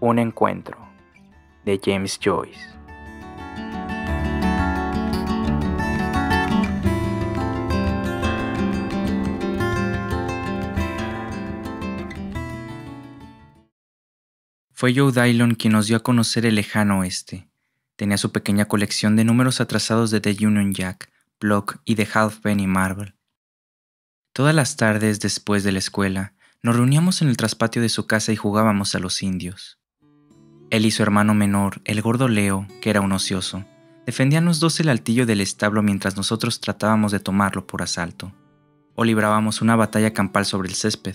Un encuentro de James Joyce. Fue Joe Dylon quien nos dio a conocer el lejano oeste. Tenía su pequeña colección de números atrasados de The Union Jack, Block y The Halfpenny Marvel. Todas las tardes después de la escuela, nos reuníamos en el traspatio de su casa y jugábamos a los indios. Él y su hermano menor, el gordo Leo, que era un ocioso, defendían los dos el altillo del establo mientras nosotros tratábamos de tomarlo por asalto, o librábamos una batalla campal sobre el césped.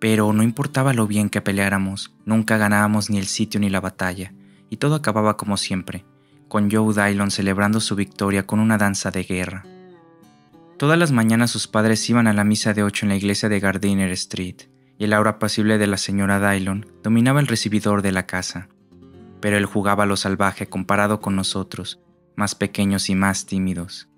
Pero no importaba lo bien que peleáramos, nunca ganábamos ni el sitio ni la batalla, y todo acababa como siempre, con Joe Dylon celebrando su victoria con una danza de guerra. Todas las mañanas sus padres iban a la misa de ocho en la iglesia de Gardiner Street, y el aura pasible de la señora Dylon dominaba el recibidor de la casa. Pero él jugaba a lo salvaje comparado con nosotros, más pequeños y más tímidos.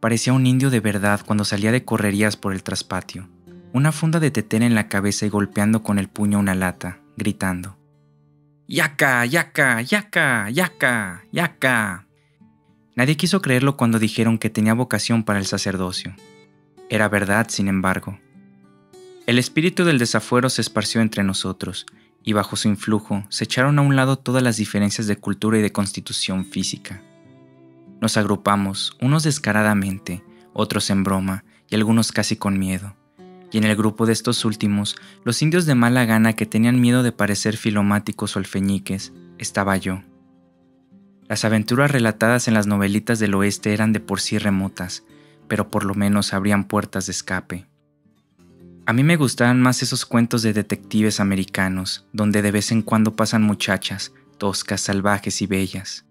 Parecía un indio de verdad cuando salía de correrías por el traspatio, una funda de tetera en la cabeza y golpeando con el puño una lata, gritando. Yaca, yaca, yaca, yaca, yaca. Nadie quiso creerlo cuando dijeron que tenía vocación para el sacerdocio. Era verdad, sin embargo. El espíritu del desafuero se esparció entre nosotros, y bajo su influjo se echaron a un lado todas las diferencias de cultura y de constitución física. Nos agrupamos, unos descaradamente, otros en broma y algunos casi con miedo. Y en el grupo de estos últimos, los indios de mala gana que tenían miedo de parecer filomáticos o alfeñiques, estaba yo. Las aventuras relatadas en las novelitas del oeste eran de por sí remotas, pero por lo menos abrían puertas de escape. A mí me gustaban más esos cuentos de detectives americanos, donde de vez en cuando pasan muchachas, toscas, salvajes y bellas.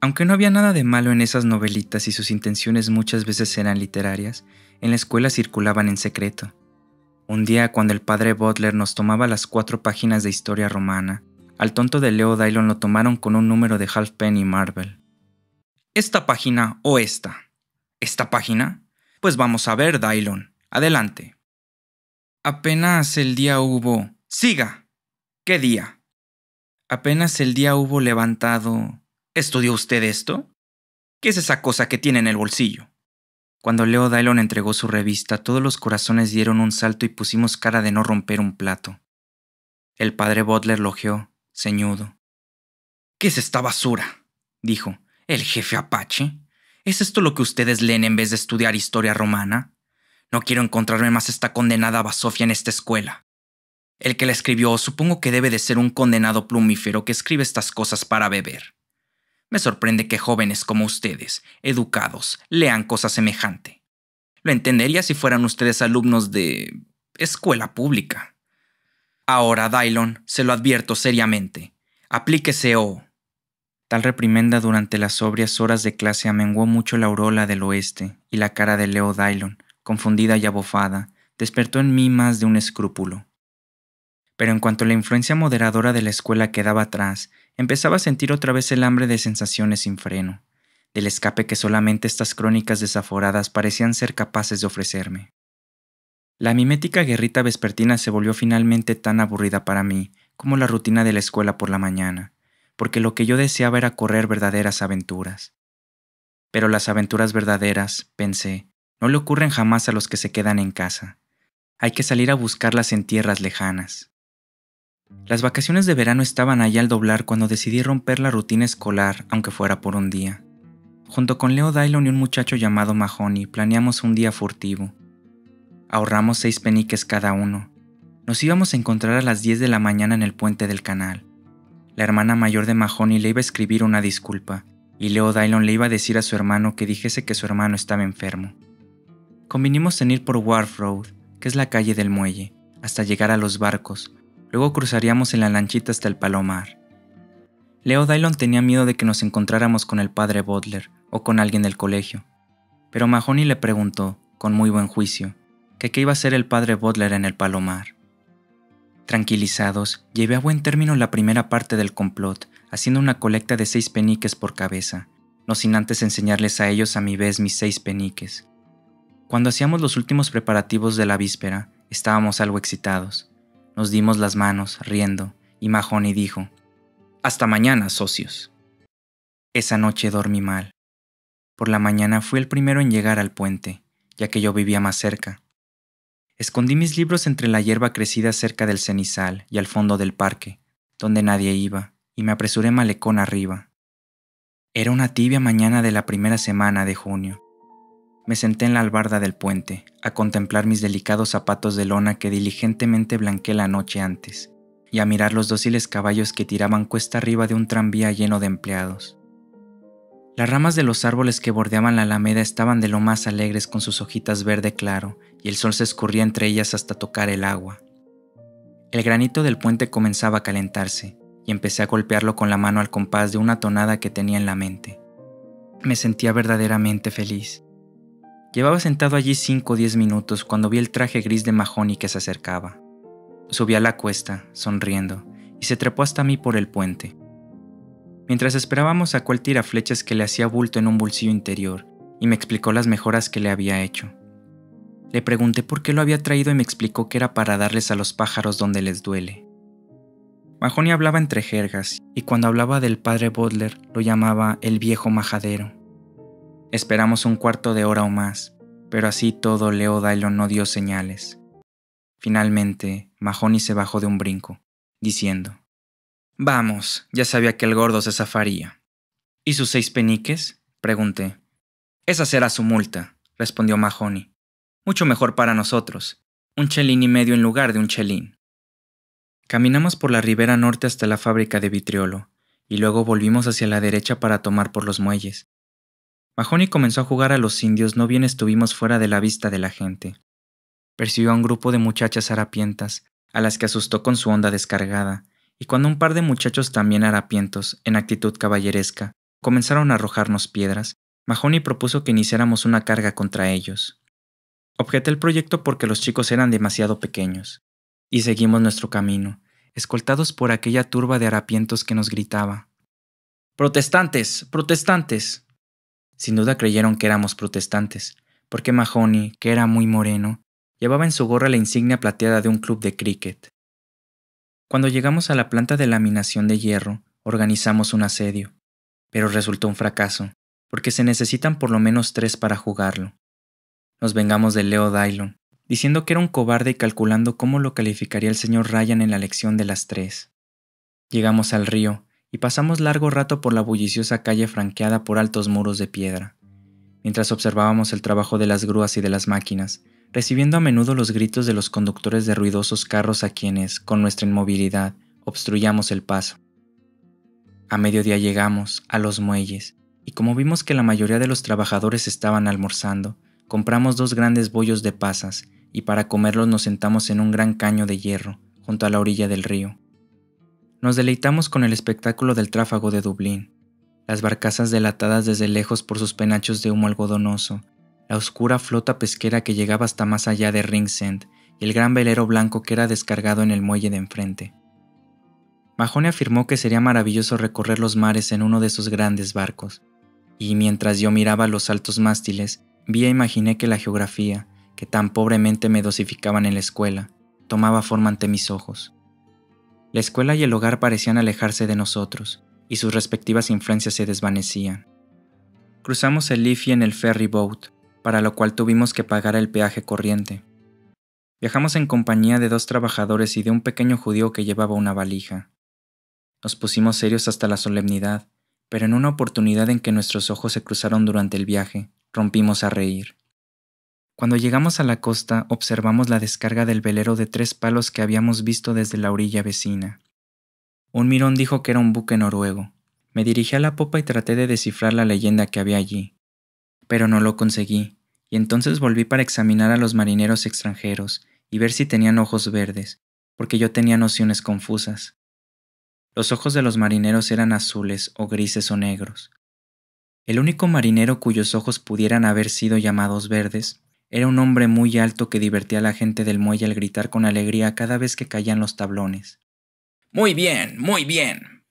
Aunque no había nada de malo en esas novelitas y sus intenciones muchas veces eran literarias, en la escuela circulaban en secreto. Un día, cuando el padre Butler nos tomaba las cuatro páginas de historia romana, al tonto de Leo Dylon lo tomaron con un número de Halfpenny Marvel. ¿Esta página o esta? ¿Esta página? Pues vamos a ver, Dylon. Adelante. Apenas el día hubo. ¡Siga! ¿Qué día? Apenas el día hubo levantado. ¿Estudió usted esto? ¿Qué es esa cosa que tiene en el bolsillo? Cuando Leo Dylon entregó su revista, todos los corazones dieron un salto y pusimos cara de no romper un plato. El padre Butler logió ceñudo. ¿Qué es esta basura? dijo. ¿El jefe Apache? ¿Es esto lo que ustedes leen en vez de estudiar historia romana? No quiero encontrarme más esta condenada basofia en esta escuela. El que la escribió supongo que debe de ser un condenado plumífero que escribe estas cosas para beber. Me sorprende que jóvenes como ustedes, educados, lean cosa semejante. Lo entendería si fueran ustedes alumnos de... escuela pública. Ahora, Dylon, se lo advierto seriamente. Aplíquese o... Oh. Tal reprimenda durante las sobrias horas de clase amenguó mucho la aurora del oeste y la cara de Leo Dylon, confundida y abofada, despertó en mí más de un escrúpulo. Pero en cuanto la influencia moderadora de la escuela quedaba atrás, empezaba a sentir otra vez el hambre de sensaciones sin freno, del escape que solamente estas crónicas desaforadas parecían ser capaces de ofrecerme. La mimética guerrita vespertina se volvió finalmente tan aburrida para mí como la rutina de la escuela por la mañana, porque lo que yo deseaba era correr verdaderas aventuras. Pero las aventuras verdaderas, pensé, no le ocurren jamás a los que se quedan en casa. Hay que salir a buscarlas en tierras lejanas. Las vacaciones de verano estaban allá al doblar cuando decidí romper la rutina escolar, aunque fuera por un día. Junto con Leo Dylon y un muchacho llamado Mahoney, planeamos un día furtivo, Ahorramos seis peniques cada uno. Nos íbamos a encontrar a las 10 de la mañana en el puente del canal. La hermana mayor de Mahoney le iba a escribir una disculpa, y Leo Dylon le iba a decir a su hermano que dijese que su hermano estaba enfermo. Convinimos en ir por Wharf Road, que es la calle del muelle, hasta llegar a los barcos, luego cruzaríamos en la lanchita hasta el Palomar. Leo Dylon tenía miedo de que nos encontráramos con el padre Butler o con alguien del colegio, pero Mahoney le preguntó, con muy buen juicio, que qué iba a hacer el padre Butler en el Palomar. Tranquilizados, llevé a buen término la primera parte del complot, haciendo una colecta de seis peniques por cabeza, no sin antes enseñarles a ellos a mi vez mis seis peniques. Cuando hacíamos los últimos preparativos de la víspera, estábamos algo excitados. Nos dimos las manos, riendo, y Mahoney dijo, Hasta mañana, socios. Esa noche dormí mal. Por la mañana fui el primero en llegar al puente, ya que yo vivía más cerca. Escondí mis libros entre la hierba crecida cerca del cenizal y al fondo del parque, donde nadie iba, y me apresuré malecón arriba. Era una tibia mañana de la primera semana de junio. Me senté en la albarda del puente, a contemplar mis delicados zapatos de lona que diligentemente blanqué la noche antes, y a mirar los dóciles caballos que tiraban cuesta arriba de un tranvía lleno de empleados. Las ramas de los árboles que bordeaban la alameda estaban de lo más alegres con sus hojitas verde claro, y el sol se escurría entre ellas hasta tocar el agua. El granito del puente comenzaba a calentarse y empecé a golpearlo con la mano al compás de una tonada que tenía en la mente. Me sentía verdaderamente feliz. Llevaba sentado allí cinco o diez minutos cuando vi el traje gris de Mahoney que se acercaba. Subí a la cuesta, sonriendo, y se trepó hasta mí por el puente. Mientras esperábamos sacó el flechas que le hacía bulto en un bolsillo interior y me explicó las mejoras que le había hecho. Le pregunté por qué lo había traído y me explicó que era para darles a los pájaros donde les duele. Mahoney hablaba entre jergas y cuando hablaba del padre Butler lo llamaba el viejo majadero. Esperamos un cuarto de hora o más, pero así todo Leo Dylon no dio señales. Finalmente, Mahoney se bajó de un brinco, diciendo: Vamos, ya sabía que el gordo se zafaría. ¿Y sus seis peniques? pregunté. Esa será su multa, respondió Mahoney. Mucho mejor para nosotros, un chelín y medio en lugar de un chelín. Caminamos por la ribera norte hasta la fábrica de vitriolo, y luego volvimos hacia la derecha para tomar por los muelles. Mahoney comenzó a jugar a los indios no bien estuvimos fuera de la vista de la gente. Percibió a un grupo de muchachas harapientas, a las que asustó con su onda descargada, y cuando un par de muchachos también harapientos, en actitud caballeresca, comenzaron a arrojarnos piedras, Mahoney propuso que iniciáramos una carga contra ellos. Objeté el proyecto porque los chicos eran demasiado pequeños. Y seguimos nuestro camino, escoltados por aquella turba de harapientos que nos gritaba. ¡Protestantes! ¡Protestantes! Sin duda creyeron que éramos protestantes, porque Mahoney, que era muy moreno, llevaba en su gorra la insignia plateada de un club de cricket. Cuando llegamos a la planta de laminación de hierro, organizamos un asedio, pero resultó un fracaso, porque se necesitan por lo menos tres para jugarlo nos vengamos de Leo Dylon, diciendo que era un cobarde y calculando cómo lo calificaría el señor Ryan en la lección de las tres. Llegamos al río y pasamos largo rato por la bulliciosa calle franqueada por altos muros de piedra, mientras observábamos el trabajo de las grúas y de las máquinas, recibiendo a menudo los gritos de los conductores de ruidosos carros a quienes, con nuestra inmovilidad, obstruyamos el paso. A mediodía llegamos a los muelles, y como vimos que la mayoría de los trabajadores estaban almorzando, Compramos dos grandes bollos de pasas, y para comerlos nos sentamos en un gran caño de hierro, junto a la orilla del río. Nos deleitamos con el espectáculo del tráfago de Dublín, las barcazas delatadas desde lejos por sus penachos de humo algodonoso, la oscura flota pesquera que llegaba hasta más allá de Ringsend y el gran velero blanco que era descargado en el muelle de enfrente. Mahone afirmó que sería maravilloso recorrer los mares en uno de esos grandes barcos, y mientras yo miraba los altos mástiles, Vi e imaginé que la geografía, que tan pobremente me dosificaban en la escuela, tomaba forma ante mis ojos. La escuela y el hogar parecían alejarse de nosotros, y sus respectivas influencias se desvanecían. Cruzamos el Liffey en el ferry boat, para lo cual tuvimos que pagar el peaje corriente. Viajamos en compañía de dos trabajadores y de un pequeño judío que llevaba una valija. Nos pusimos serios hasta la solemnidad, pero en una oportunidad en que nuestros ojos se cruzaron durante el viaje, rompimos a reír. Cuando llegamos a la costa observamos la descarga del velero de tres palos que habíamos visto desde la orilla vecina. Un mirón dijo que era un buque noruego. Me dirigí a la popa y traté de descifrar la leyenda que había allí, pero no lo conseguí, y entonces volví para examinar a los marineros extranjeros y ver si tenían ojos verdes, porque yo tenía nociones confusas. Los ojos de los marineros eran azules o grises o negros. El único marinero cuyos ojos pudieran haber sido llamados verdes era un hombre muy alto que divertía a la gente del muelle al gritar con alegría cada vez que caían los tablones. Muy bien, muy bien.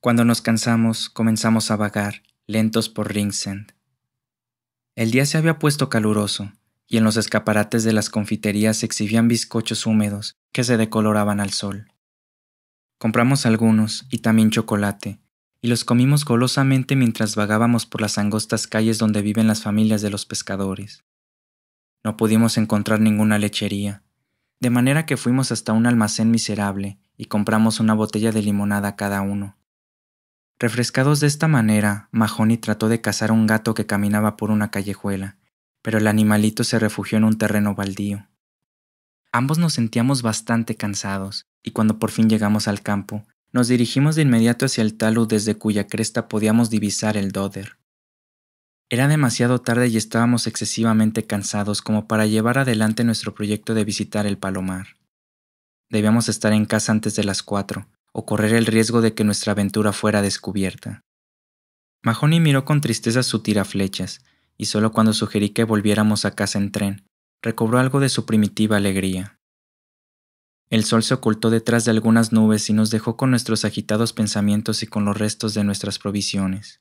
Cuando nos cansamos, comenzamos a vagar, lentos por Ringsend. El día se había puesto caluroso, y en los escaparates de las confiterías se exhibían bizcochos húmedos que se decoloraban al sol. Compramos algunos y también chocolate, y los comimos golosamente mientras vagábamos por las angostas calles donde viven las familias de los pescadores. No pudimos encontrar ninguna lechería, de manera que fuimos hasta un almacén miserable y compramos una botella de limonada cada uno. Refrescados de esta manera, Mahoney trató de cazar un gato que caminaba por una callejuela, pero el animalito se refugió en un terreno baldío. Ambos nos sentíamos bastante cansados, y cuando por fin llegamos al campo, nos dirigimos de inmediato hacia el talud desde cuya cresta podíamos divisar el dodder. Era demasiado tarde y estábamos excesivamente cansados como para llevar adelante nuestro proyecto de visitar el Palomar. Debíamos estar en casa antes de las cuatro, o correr el riesgo de que nuestra aventura fuera descubierta. Mahoney miró con tristeza su tira flechas y solo cuando sugerí que volviéramos a casa en tren, recobró algo de su primitiva alegría. El sol se ocultó detrás de algunas nubes y nos dejó con nuestros agitados pensamientos y con los restos de nuestras provisiones.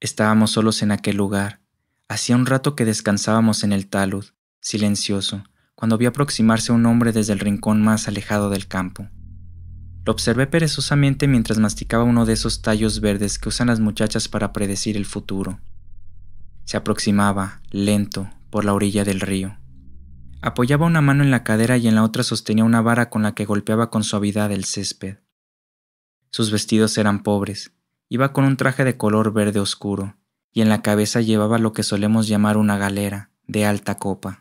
Estábamos solos en aquel lugar. Hacía un rato que descansábamos en el talud, silencioso, cuando vi aproximarse un hombre desde el rincón más alejado del campo. Lo observé perezosamente mientras masticaba uno de esos tallos verdes que usan las muchachas para predecir el futuro. Se aproximaba, lento, por la orilla del río. Apoyaba una mano en la cadera y en la otra sostenía una vara con la que golpeaba con suavidad el césped. Sus vestidos eran pobres. Iba con un traje de color verde oscuro, y en la cabeza llevaba lo que solemos llamar una galera, de alta copa.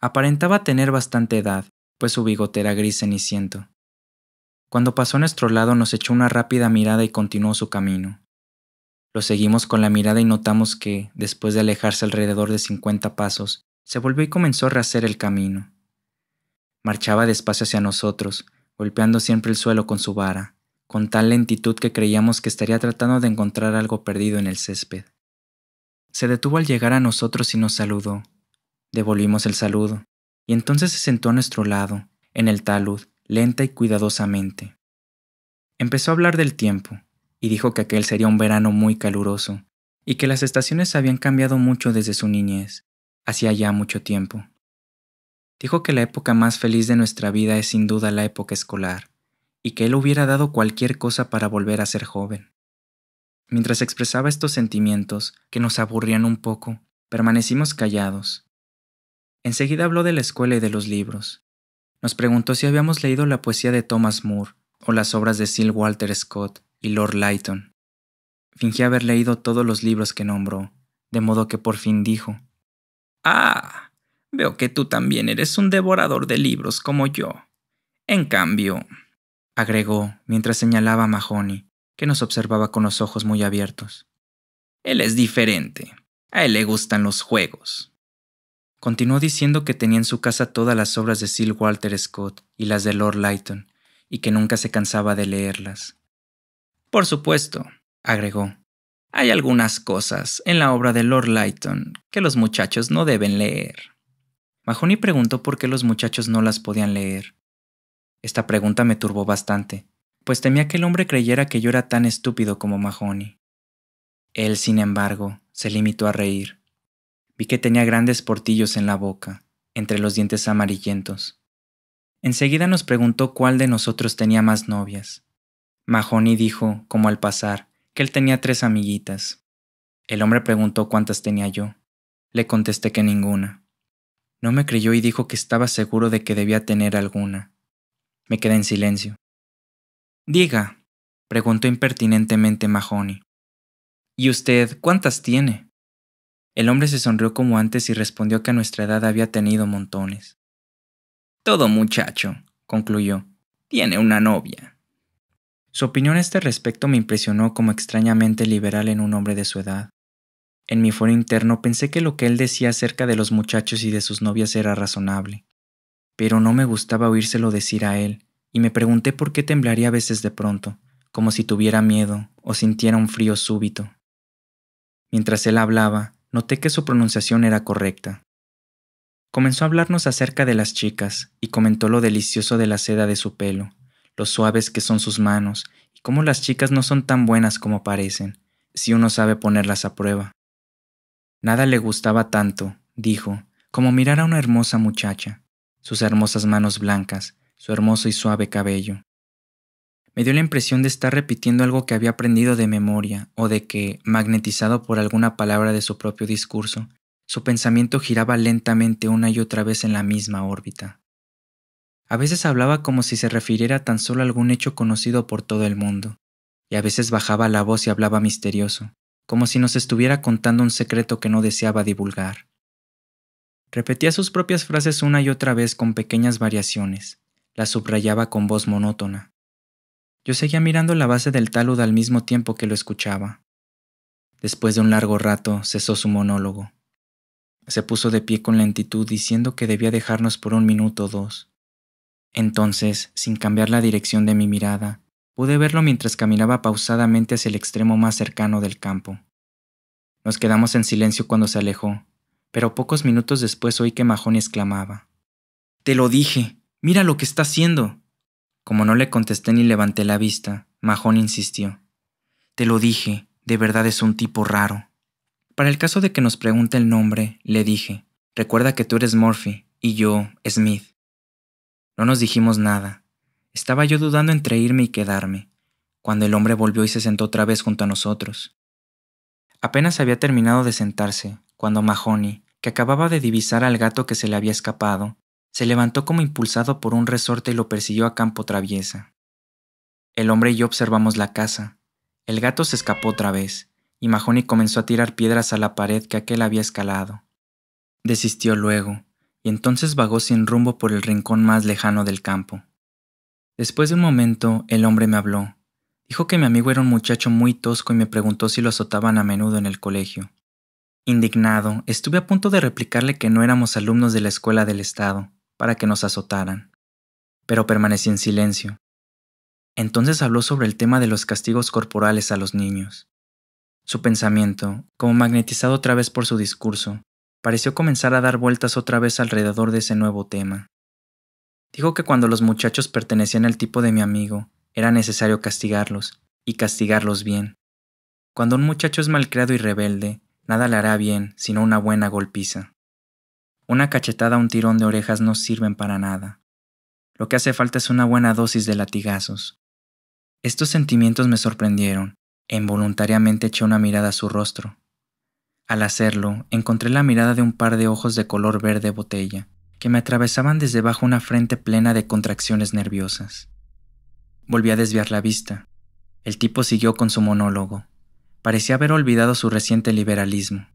Aparentaba tener bastante edad, pues su bigote era gris ceniciento. Cuando pasó a nuestro lado nos echó una rápida mirada y continuó su camino. Lo seguimos con la mirada y notamos que, después de alejarse alrededor de cincuenta pasos, se volvió y comenzó a rehacer el camino. Marchaba despacio hacia nosotros, golpeando siempre el suelo con su vara, con tal lentitud que creíamos que estaría tratando de encontrar algo perdido en el césped. Se detuvo al llegar a nosotros y nos saludó. Devolvimos el saludo, y entonces se sentó a nuestro lado, en el talud, lenta y cuidadosamente. Empezó a hablar del tiempo, y dijo que aquel sería un verano muy caluroso, y que las estaciones habían cambiado mucho desde su niñez, hacía ya mucho tiempo. Dijo que la época más feliz de nuestra vida es sin duda la época escolar, y que él hubiera dado cualquier cosa para volver a ser joven. Mientras expresaba estos sentimientos, que nos aburrían un poco, permanecimos callados. Enseguida habló de la escuela y de los libros. Nos preguntó si habíamos leído la poesía de Thomas Moore, o las obras de Sir Walter Scott y Lord Lytton. Fingí haber leído todos los libros que nombró, de modo que por fin dijo, Ah, veo que tú también eres un devorador de libros como yo. En cambio, agregó mientras señalaba a Mahoney, que nos observaba con los ojos muy abiertos. Él es diferente. A él le gustan los juegos. Continuó diciendo que tenía en su casa todas las obras de Sir Walter Scott y las de Lord Lytton, y que nunca se cansaba de leerlas. Por supuesto, agregó, hay algunas cosas en la obra de Lord Lytton que los muchachos no deben leer. Mahoney preguntó por qué los muchachos no las podían leer. Esta pregunta me turbó bastante, pues temía que el hombre creyera que yo era tan estúpido como Mahoney. Él, sin embargo, se limitó a reír. Vi que tenía grandes portillos en la boca, entre los dientes amarillentos. Enseguida nos preguntó cuál de nosotros tenía más novias. Mahoney dijo, como al pasar, que él tenía tres amiguitas. El hombre preguntó cuántas tenía yo. Le contesté que ninguna. No me creyó y dijo que estaba seguro de que debía tener alguna. Me quedé en silencio. Diga, preguntó impertinentemente Mahoney. ¿Y usted cuántas tiene? El hombre se sonrió como antes y respondió que a nuestra edad había tenido montones. Todo muchacho, concluyó, tiene una novia. Su opinión a este respecto me impresionó como extrañamente liberal en un hombre de su edad. En mi foro interno pensé que lo que él decía acerca de los muchachos y de sus novias era razonable, pero no me gustaba oírselo decir a él, y me pregunté por qué temblaría a veces de pronto, como si tuviera miedo o sintiera un frío súbito. Mientras él hablaba, noté que su pronunciación era correcta. Comenzó a hablarnos acerca de las chicas y comentó lo delicioso de la seda de su pelo, lo suaves que son sus manos, y cómo las chicas no son tan buenas como parecen, si uno sabe ponerlas a prueba. Nada le gustaba tanto, dijo, como mirar a una hermosa muchacha, sus hermosas manos blancas, su hermoso y suave cabello. Me dio la impresión de estar repitiendo algo que había aprendido de memoria, o de que, magnetizado por alguna palabra de su propio discurso, su pensamiento giraba lentamente una y otra vez en la misma órbita. A veces hablaba como si se refiriera tan solo a algún hecho conocido por todo el mundo, y a veces bajaba la voz y hablaba misterioso, como si nos estuviera contando un secreto que no deseaba divulgar. Repetía sus propias frases una y otra vez con pequeñas variaciones, las subrayaba con voz monótona. Yo seguía mirando la base del talud al mismo tiempo que lo escuchaba. Después de un largo rato cesó su monólogo. Se puso de pie con lentitud diciendo que debía dejarnos por un minuto o dos. Entonces, sin cambiar la dirección de mi mirada, pude verlo mientras caminaba pausadamente hacia el extremo más cercano del campo. Nos quedamos en silencio cuando se alejó, pero pocos minutos después oí que Majón exclamaba. Te lo dije. Mira lo que está haciendo. Como no le contesté ni levanté la vista, Majón insistió. Te lo dije. De verdad es un tipo raro. Para el caso de que nos pregunte el nombre, le dije. Recuerda que tú eres Murphy y yo, Smith. No nos dijimos nada. Estaba yo dudando entre irme y quedarme, cuando el hombre volvió y se sentó otra vez junto a nosotros. Apenas había terminado de sentarse, cuando Mahoney, que acababa de divisar al gato que se le había escapado, se levantó como impulsado por un resorte y lo persiguió a campo traviesa. El hombre y yo observamos la casa. El gato se escapó otra vez, y Mahoney comenzó a tirar piedras a la pared que aquel había escalado. Desistió luego, y entonces vagó sin rumbo por el rincón más lejano del campo. Después de un momento, el hombre me habló. Dijo que mi amigo era un muchacho muy tosco y me preguntó si lo azotaban a menudo en el colegio. Indignado, estuve a punto de replicarle que no éramos alumnos de la escuela del Estado, para que nos azotaran. Pero permanecí en silencio. Entonces habló sobre el tema de los castigos corporales a los niños. Su pensamiento, como magnetizado otra vez por su discurso, pareció comenzar a dar vueltas otra vez alrededor de ese nuevo tema. Dijo que cuando los muchachos pertenecían al tipo de mi amigo, era necesario castigarlos, y castigarlos bien. Cuando un muchacho es malcriado y rebelde, nada le hará bien, sino una buena golpiza. Una cachetada o un tirón de orejas no sirven para nada. Lo que hace falta es una buena dosis de latigazos. Estos sentimientos me sorprendieron, e involuntariamente eché una mirada a su rostro. Al hacerlo, encontré la mirada de un par de ojos de color verde botella, que me atravesaban desde bajo una frente plena de contracciones nerviosas. Volví a desviar la vista. El tipo siguió con su monólogo. Parecía haber olvidado su reciente liberalismo.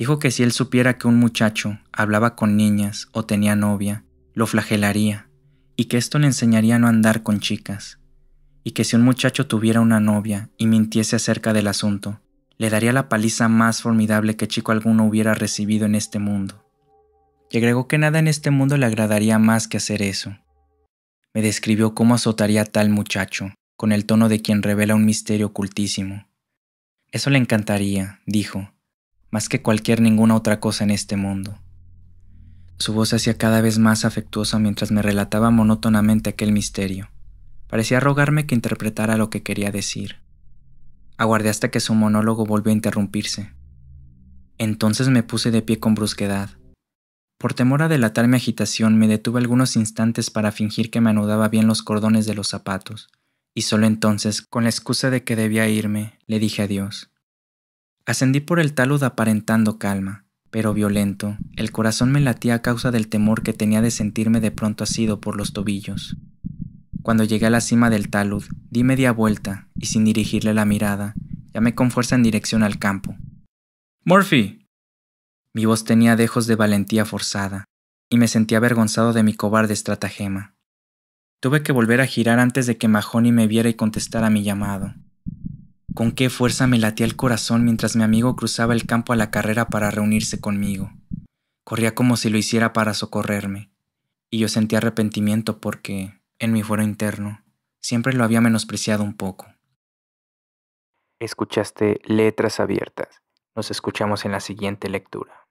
Dijo que si él supiera que un muchacho hablaba con niñas o tenía novia, lo flagelaría, y que esto le enseñaría a no andar con chicas, y que si un muchacho tuviera una novia y mintiese acerca del asunto, le daría la paliza más formidable que chico alguno hubiera recibido en este mundo. Y agregó que nada en este mundo le agradaría más que hacer eso. Me describió cómo azotaría a tal muchacho, con el tono de quien revela un misterio ocultísimo. Eso le encantaría, dijo, más que cualquier ninguna otra cosa en este mundo. Su voz se hacía cada vez más afectuosa mientras me relataba monótonamente aquel misterio. Parecía rogarme que interpretara lo que quería decir. Aguardé hasta que su monólogo volvió a interrumpirse. Entonces me puse de pie con brusquedad. Por temor a delatar mi agitación, me detuve algunos instantes para fingir que me anudaba bien los cordones de los zapatos, y solo entonces, con la excusa de que debía irme, le dije adiós. Ascendí por el talud aparentando calma, pero violento, el corazón me latía a causa del temor que tenía de sentirme de pronto asido por los tobillos. Cuando llegué a la cima del talud, di media vuelta y sin dirigirle la mirada, llamé con fuerza en dirección al campo. ¡Murphy! Mi voz tenía dejos de valentía forzada, y me sentí avergonzado de mi cobarde estratagema. Tuve que volver a girar antes de que Mahoney me viera y contestara mi llamado. Con qué fuerza me latía el corazón mientras mi amigo cruzaba el campo a la carrera para reunirse conmigo. Corría como si lo hiciera para socorrerme, y yo sentía arrepentimiento porque en mi foro interno. Siempre lo había menospreciado un poco. Escuchaste Letras Abiertas. Nos escuchamos en la siguiente lectura.